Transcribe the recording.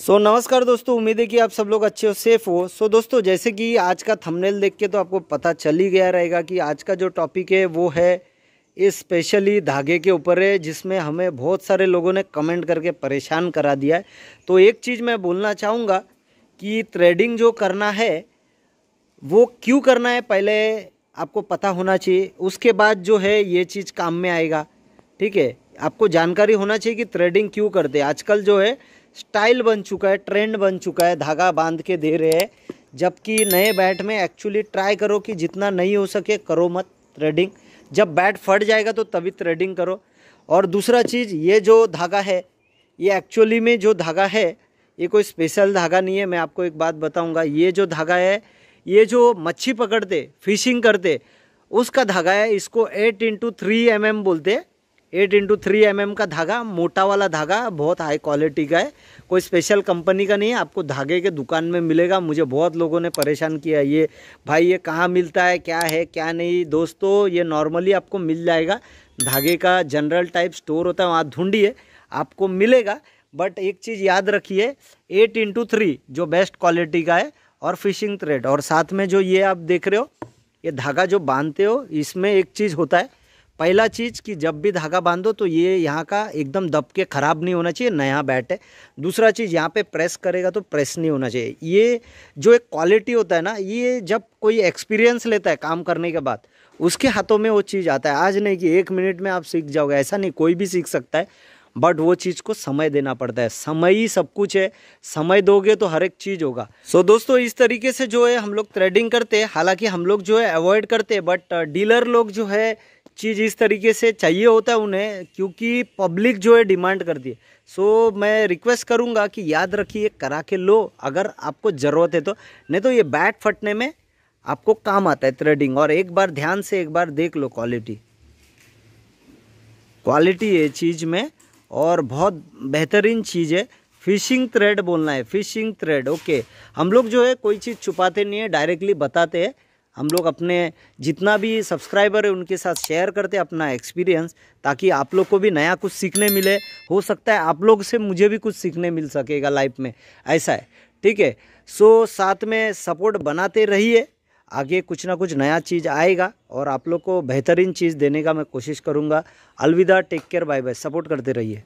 सो so, नमस्कार दोस्तों उम्मीद है कि आप सब लोग अच्छे हो सेफ हो सो so, दोस्तों जैसे कि आज का थंबनेल देख के तो आपको पता चल ही गया रहेगा कि आज का जो टॉपिक है वो है स्पेशली धागे के ऊपर है जिसमें हमें बहुत सारे लोगों ने कमेंट करके परेशान करा दिया है तो एक चीज़ मैं बोलना चाहूँगा कि ट्रेडिंग जो करना है वो क्यों करना है पहले आपको पता होना चाहिए उसके बाद जो है ये चीज़ काम में आएगा ठीक है आपको जानकारी होना चाहिए कि ट्रेडिंग क्यों करते आजकल जो है स्टाइल बन चुका है ट्रेंड बन चुका है धागा बांध के दे रहे हैं जबकि नए बैट में एक्चुअली ट्राई करो कि जितना नहीं हो सके करो मत थ्रेडिंग जब बैट फट जाएगा तो तभी थ्रेडिंग करो और दूसरा चीज़ ये जो धागा है ये एक्चुअली में जो धागा है ये कोई स्पेशल धागा नहीं है मैं आपको एक बात बताऊँगा ये जो धागा है ये जो मच्छी पकड़ते फिशिंग करते उसका धागा है इसको एट इंटू थ्री एम बोलते eight into three M M का धागा मोटा वाला धागा बहुत हाई क्वालिटी का है कोई स्पेशल कंपनी का नहीं है आपको धागे के दुकान में मिलेगा मुझे बहुत लोगों ने परेशान किया ये भाई ये कहाँ मिलता है क्या है क्या नहीं दोस्तों ये नॉर्मली आपको मिल जाएगा धागे का जनरल टाइप स्टोर होता है वहाँ ढूंढिए आपको मिलेगा बट एक चीज़ याद रखिए एट इंटू थ्री जो बेस्ट क्वालिटी का है और फिशिंग थ्रेड और साथ में जो ये आप देख रहे हो ये धागा जो बांधते हो इसमें एक चीज़ होता है पहला चीज़ कि जब भी धागा बांधो तो ये यहाँ का एकदम दब के ख़राब नहीं होना चाहिए नया बैट है दूसरा चीज़ यहाँ पे प्रेस करेगा तो प्रेस नहीं होना चाहिए ये जो एक क्वालिटी होता है ना ये जब कोई एक्सपीरियंस लेता है काम करने के बाद उसके हाथों में वो चीज़ आता है आज नहीं कि एक मिनट में आप सीख जाओगे ऐसा नहीं कोई भी सीख सकता है बट वो चीज़ को समय देना पड़ता है समय ही सब कुछ है समय दोगे तो हर एक चीज़ होगा सो so, दोस्तों इस तरीके से जो है हम लोग थ्रेडिंग करते हैं हालांकि हम लोग जो है अवॉइड करते हैं बट डीलर uh, लोग जो है चीज़ इस तरीके से चाहिए होता है उन्हें क्योंकि पब्लिक जो है डिमांड करती है सो so, मैं रिक्वेस्ट करूँगा कि याद रखिए करा के लो अगर आपको ज़रूरत है तो नहीं तो ये बैट फटने में आपको काम आता है थ्रेडिंग और एक बार ध्यान से एक बार देख लो क्वालिटी क्वालिटी ये चीज़ में और बहुत बेहतरीन चीज़ है फिशिंग थ्रेड बोलना है फिशिंग थ्रेड ओके हम लोग जो है कोई चीज़ छुपाते नहीं है डायरेक्टली बताते हैं हम लोग अपने जितना भी सब्सक्राइबर है उनके साथ शेयर करते अपना एक्सपीरियंस ताकि आप लोग को भी नया कुछ सीखने मिले हो सकता है आप लोग से मुझे भी कुछ सीखने मिल सकेगा लाइफ में ऐसा है ठीक है सो साथ में सपोर्ट बनाते रहिए आगे कुछ ना कुछ नया चीज़ आएगा और आप लोग को बेहतरीन चीज़ देने का मैं कोशिश करूँगा अलविदा take care bye bye support करते रहिए